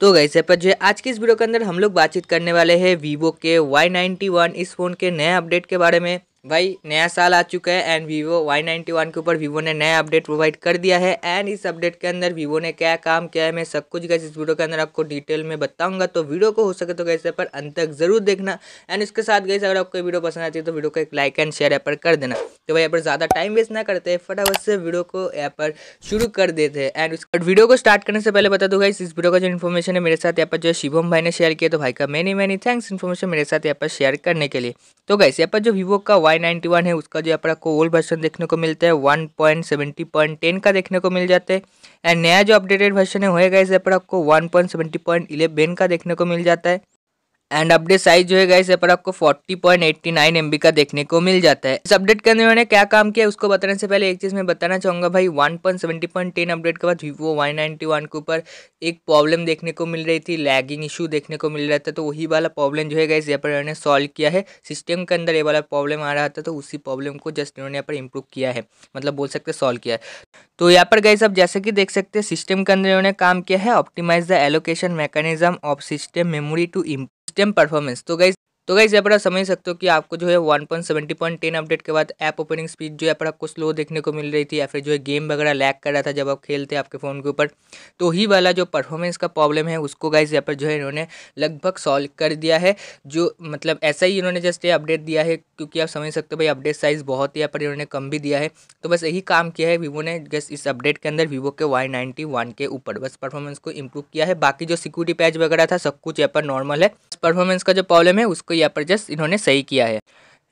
तो गई पर जो है आज की इस वीडियो के अंदर हम लोग बातचीत करने वाले हैं वीवो के वाई नाइन्टी वन इस फ़ोन के नए अपडेट के बारे में भाई नया साल आ चुका है and Vivo Y ninety one के ऊपर वीवो ने नया अपडेट प्रोवाइड कर दिया है एंड इस अपडेट के अंदर वीवो ने क्या काम किया है मैं सब कुछ गैस इस वीडियो के अंदर आपको डिटेल में बताऊंगा तो वीडियो को हो सके तो गैस पर अंत तक जरूर देखना एंड इसके साथ गैस अगर आपको वीडियो पसंद आती है तो वीडियो को एक लाइक एंड शेयर यहाँ पर कर देना तो भाई यहाँ पर ज़्यादा टाइम वेस्ट ना करते फटाफट से वीडियो को यहाँ पर शुरू कर देते हैं एंड उसके वीडियो को स्टार्ट करने से पहले बता दूँगा इस वीडियो का जो इन्फॉर्मेशन है मेरे साथ यहाँ पर जो शिवम भाई ने शेयर किया तो भाई का मैनी मैनी थैंक्स इन्फॉर्मेशन मेरे साथ यहाँ पर शेयर करने के लिए तो गैस यहाँ पर जो वीवो का वाई नाइन्टी वन है उसका जो अपना को ओल्ड वर्सन देखने को मिलता है one point seventy point ten का देखने को मिल जाता है एंड नया जो अपडेटेड वर्सन है होएगा इस अपना आपको one point seventy point eleven का देखने को मिल जाता है एंड अपडेट साइज जो है गाइस पर आपको 40.89 बी का देखने को मिल जाता है इस अपडेट के अंदर मैंने क्या काम किया उसको बताने से पहले एक चीज़ मैं बताना चाहूंगा भाई 1.70.10 अपडेट के बाद वीवो वाई नाइनटी वन के ऊपर एक प्रॉब्लम देखने को मिल रही थी लैगिंग इशू देखने को मिल रहा था तो वही वाला प्रॉब्लम जो है गाइस यहाँ पर इन्होंने सॉल्व किया है सिस्टम के अंदर ये वाला प्रॉब्लम आ रहा था तो उसी प्रॉब्लम को जस्ट इन्होंने यहाँ पर इम्प्रूव किया है मतलब बोल सकते सॉल्व किया है तो यहाँ पर गाइस आप जैसे कि देख सकते हैं सिस्टम के अंदर इन्होंने काम किया है optimise the allocation mechanism of system memory to system performance तो गाइज तो गाइज यहाँ पर आप समझ सकते हो कि आपको जो है one point seventy point ten update के बाद ऐप ओपनिंग स्पीड जो है पर आपको स्लो देखने को मिल रही थी या फिर जो है गेम वगैरह लैग कर रहा था जब आप खेलते आपके फ़ोन के ऊपर तो ही वाला जो परफॉर्मेंस का प्रॉब्लम है उसको गाइज यहाँ पर जो है इन्होंने लगभग सॉल्व कर दिया है जो मतलब ऐसा ही इन्होंने जस्ट ये अपडेट दिया है क्योंकि आप समझ सकते हो भाई अपडेट साइज़ बहुत ही है पर इन्होंने कम भी दिया है तो बस यही काम किया है वीवो ने जैस इस अपडेट के अंदर वीवो के वाई नाइन्टी वन के ऊपर बस परफॉर्मेंस को इम्प्रूव किया है बाकी जो सिक्योरिटी पैच वगैरह था सब कुछ यहाँ पर नॉर्मल है परफॉर्मेंस का जो प्रॉब्लम है उसको यहाँ पर जस्ट इन्होंने सही किया है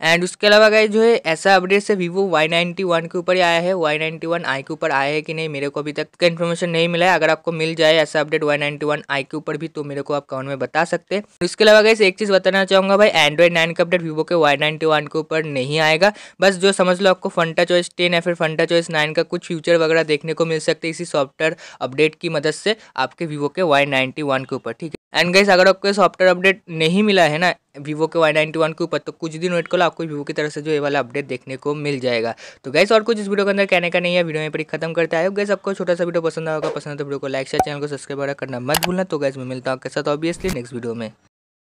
एंड उसके अलावा गए जो है ऐसा अपडेट से वीवो वाई वन के ऊपर ही आया है वाई नाइन्टी वन आई के ऊपर आया है कि नहीं मेरे को अभी तक का इन्फॉर्मेशन नहीं मिला है अगर आपको मिल जाए ऐसा update Y i one I के ऊपर भी तो मेरे को आप कमेंट में बता सकते हैं उसके अलावा गए एक चीज़ बताना चाहूँगा भाई एंड्रॉइड नाइन का अपडेट वीवो के वाई नाइन्टी वन के ऊपर नहीं आएगा बस जो समझ लो आपको फंटा चॉइस टेन या फिर फंटा चॉइस नाइन का कुछ फ्यूचर वगैरह देखने को मिल सकते इसी सॉफ्टवेयर अपडेट की मदद से आपके वीवो के वाई वन के ऊपर ठीक है एंड गाइस अगर आपको सॉफ्टवेयर अपडेट नहीं मिला है ना वीवो के वाई नाइनटी वन के ऊपर तो कुछ दिन वेट करो आपको वीवो की तरफ से जो ये वाला अपडेट देखने को मिल जाएगा तो गैस और कुछ इस वीडियो के अंदर कहने का नहीं है वीडियो में पर खत्म करते आए गैस आपको छोटा सा वीडियो पसंद आएगा पसंद है तो वीडियो को लाइक शेयर चैनल को सब्सक्राइब करना मत भूलना तो गैस मैं मिलता हूँ आपके साथ ऑब्वियसली नेक्स्ट वीडियो में